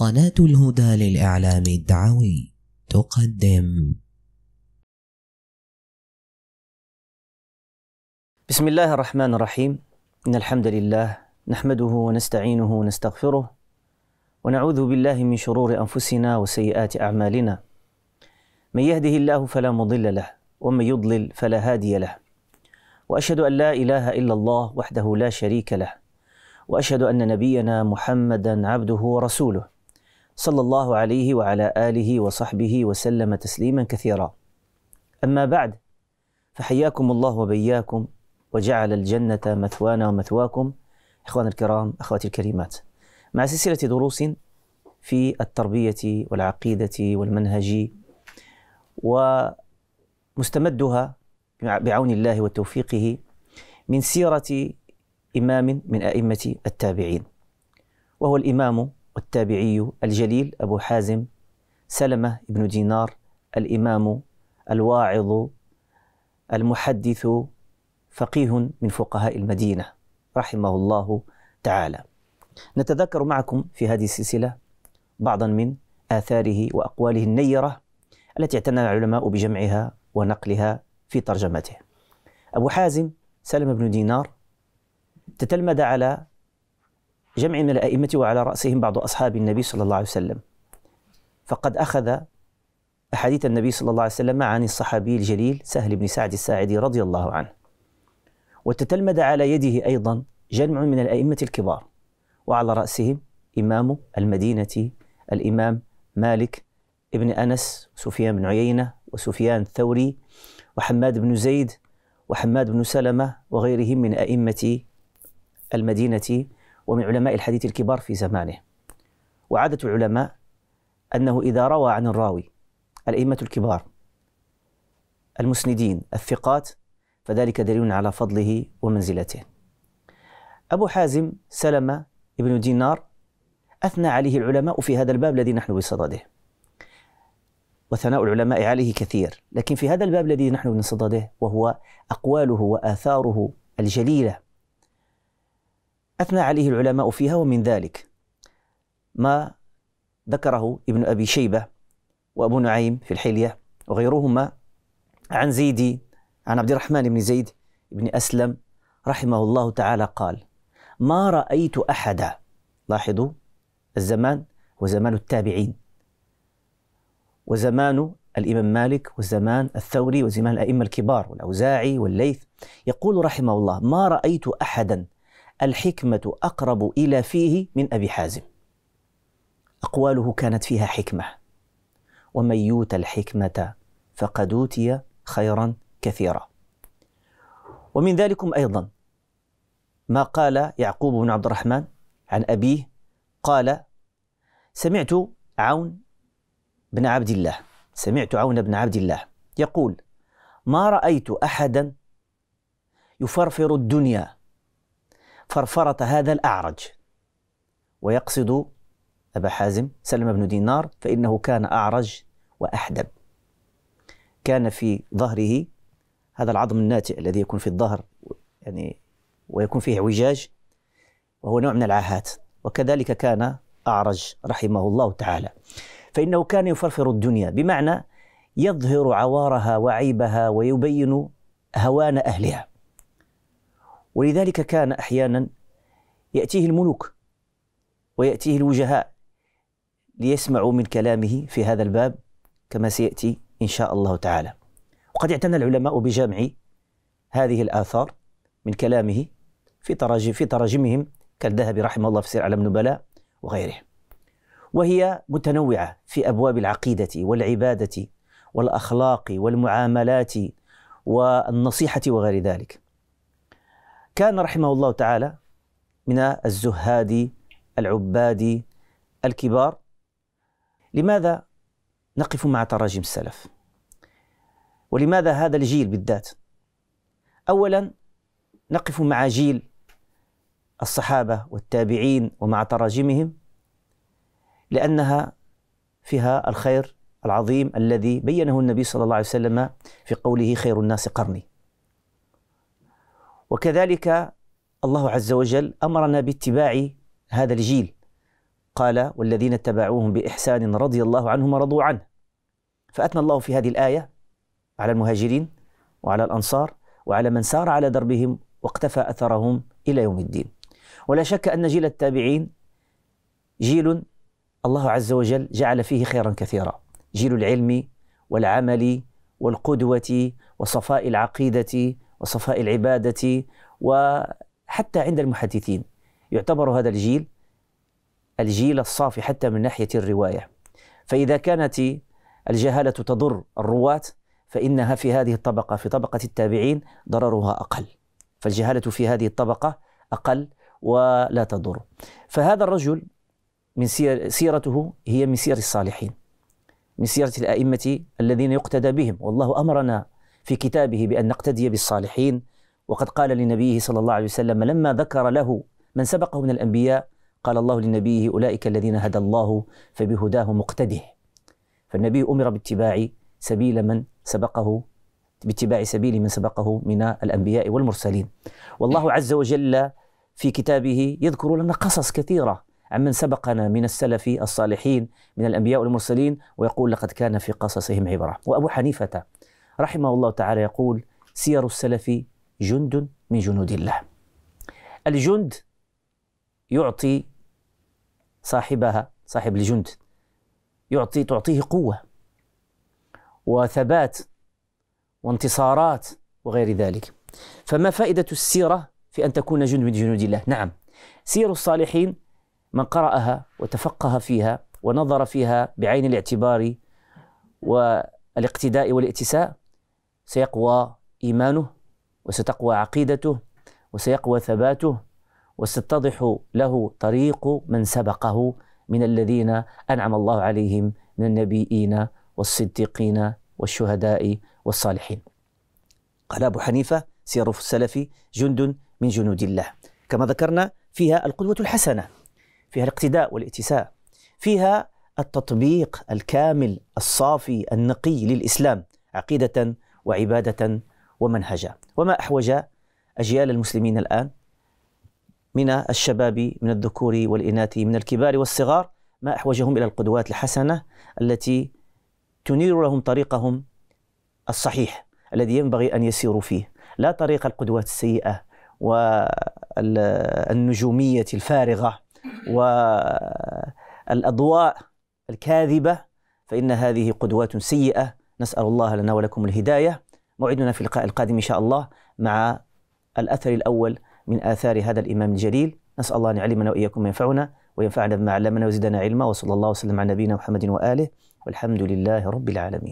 قناة الهدى للإعلام الدعوي تقدم بسم الله الرحمن الرحيم إن الحمد لله نحمده ونستعينه ونستغفره ونعوذ بالله من شرور أنفسنا وسيئات أعمالنا من يهده الله فلا مضل له ومن يضلل فلا هادي له وأشهد أن لا إله إلا الله وحده لا شريك له واشهد ان نبينا محمدا عبده ورسوله صلى الله عليه وعلى اله وصحبه وسلم تسليما كثيرا. اما بعد فحياكم الله وبياكم وجعل الجنه مثوانا ومثواكم اخوان الكرام اخواتي الكريمات. مع سلسله دروس في التربيه والعقيده والمنهج ومستمدها بعون الله وتوفيقه من سيره امام من ائمه التابعين وهو الامام والتابعي الجليل أبو حازم سلمة بن دينار الإمام الواعظ المحدث فقيه من فقهاء المدينة رحمه الله تعالى نتذكر معكم في هذه السلسلة بعضا من آثاره وأقواله النيرة التي اعتنى العلماء بجمعها ونقلها في ترجمته أبو حازم سلمة بن دينار تتلمذ على جمع من الأئمة وعلى رأسهم بعض أصحاب النبي صلى الله عليه وسلم فقد أخذ أحاديث النبي صلى الله عليه وسلم عن الصحابي الجليل سهل بن سعد الساعدي رضي الله عنه وتتلمذ على يده أيضا جمع من الأئمة الكبار وعلى رأسهم إمام المدينة الإمام مالك ابن أنس سفيان بن عيينة وسفيان الثوري وحماد بن زيد وحماد بن سلمة وغيرهم من أئمة المدينة ومن علماء الحديث الكبار في زمانه وعادة العلماء أنه إذا روى عن الراوي الأئمة الكبار المسندين الثقات فذلك دليل على فضله ومنزلته أبو حازم سلمة ابن دينار أثنى عليه العلماء في هذا الباب الذي نحن بصدده وثناء العلماء عليه كثير لكن في هذا الباب الذي نحن بصدده وهو أقواله وآثاره الجليلة أثنى عليه العلماء فيها ومن ذلك ما ذكره ابن أبي شيبة وأبو نعيم في الحلية وغيرهما عن زيدي عن عبد الرحمن بن زيد بن أسلم رحمه الله تعالى قال ما رأيت أحدا لاحظوا الزمان وزمان التابعين وزمان الإمام مالك وزمان الثوري وزمان الأئمة الكبار والأوزاعي والليث يقول رحمه الله ما رأيت أحدا الحكمة أقرب إلى فيه من أبي حازم أقواله كانت فيها حكمة ومن يوت الحكمة فقد أوتي خيرا كثيرا ومن ذلكم أيضا ما قال يعقوب بن عبد الرحمن عن أبيه قال سمعت عون بن عبد الله سمعت عون بن عبد الله يقول ما رأيت أحدا يفرفر الدنيا فرفرة هذا الأعرج ويقصد أبا حازم سلم بن دينار فإنه كان أعرج وأحدب كان في ظهره هذا العظم الناتئ الذي يكون في الظهر يعني ويكون فيه اعوجاج وهو نوع من العاهات وكذلك كان أعرج رحمه الله تعالى فإنه كان يفرفر الدنيا بمعنى يظهر عوارها وعيبها ويبين هوان أهلها ولذلك كان أحيانا يأتيه الملوك ويأتيه الوجهاء ليسمعوا من كلامه في هذا الباب كما سيأتي إن شاء الله تعالى وقد اعتنى العلماء بجمع هذه الآثار من كلامه في تراجم في تراجمهم كالذهبي رحمه الله في سير علم النبلاء وغيره وهي متنوعة في أبواب العقيدة والعبادة والأخلاق والمعاملات والنصيحة وغير ذلك كان رحمه الله تعالى من الزهاد العباد الكبار لماذا نقف مع تراجم السلف ولماذا هذا الجيل بالذات اولا نقف مع جيل الصحابه والتابعين ومع تراجمهم لانها فيها الخير العظيم الذي بينه النبي صلى الله عليه وسلم في قوله خير الناس قرني وكذلك الله عز وجل امرنا باتباع هذا الجيل قال والذين اتبعوهم باحسان رضي الله عنهم ورضوا عنه فاثنى الله في هذه الايه على المهاجرين وعلى الانصار وعلى من سار على دربهم واقتفى اثرهم الى يوم الدين ولا شك ان جيل التابعين جيل الله عز وجل جعل فيه خيرا كثيرا جيل العلم والعمل والقدوه وصفاء العقيده وصفاء العبادة وحتى عند المحدثين يعتبر هذا الجيل الجيل الصافي حتى من ناحية الرواية فإذا كانت الجهالة تضر الرواة فإنها في هذه الطبقة في طبقة التابعين ضررها أقل فالجهالة في هذه الطبقة أقل ولا تضر فهذا الرجل من سير سيرته هي من سير الصالحين من سيرة الأئمة الذين يقتدى بهم والله أمرنا في كتابه بأن نقتدي بالصالحين وقد قال لنبيه صلى الله عليه وسلم لما ذكر له من سبقه من الأنبياء قال الله لنبيه أولئك الذين هدى الله فبهداه مقتده فالنبي أمر باتباع سبيل من سبقه باتباع سبيل من سبقه من الأنبياء والمرسلين والله عز وجل في كتابه يذكر لنا قصص كثيرة عمن سبقنا من السلف الصالحين من الأنبياء والمرسلين ويقول لقد كان في قصصهم عبرة وأبو حنيفة رحمه الله تعالى يقول سير السلف جند من جنود الله الجند يعطي صاحبها صاحب الجند يعطي تعطيه قوة وثبات وانتصارات وغير ذلك فما فائدة السيرة في أن تكون جند من جنود الله نعم سير الصالحين من قرأها وتفقه فيها ونظر فيها بعين الاعتبار والاقتداء والاتساء سيقوى إيمانه وستقوى عقيدته وسيقوى ثباته وستتضح له طريق من سبقه من الذين أنعم الله عليهم من النبيين والصديقين والشهداء والصالحين قال أبو حنيفة سير السلف جند من جنود الله كما ذكرنا فيها القدوة الحسنة فيها الاقتداء والاتساء فيها التطبيق الكامل الصافي النقي للإسلام عقيدة وعبادة ومنهجا وما أحوج أجيال المسلمين الآن من الشباب من الذكور والإناث من الكبار والصغار ما أحوجهم إلى القدوات الحسنة التي تنير لهم طريقهم الصحيح الذي ينبغي أن يسيروا فيه لا طريق القدوات السيئة والنجومية الفارغة والأضواء الكاذبة فإن هذه قدوات سيئة نسأل الله لنا ولكم الهداية موعدنا في اللقاء القادم إن شاء الله مع الأثر الأول من آثار هذا الإمام الجليل نسأل الله أن يعلمنا وإياكم ما ينفعنا وينفعنا بما علمنا وزدنا علما وصلى الله وسلم على نبينا محمد وآله والحمد لله رب العالمين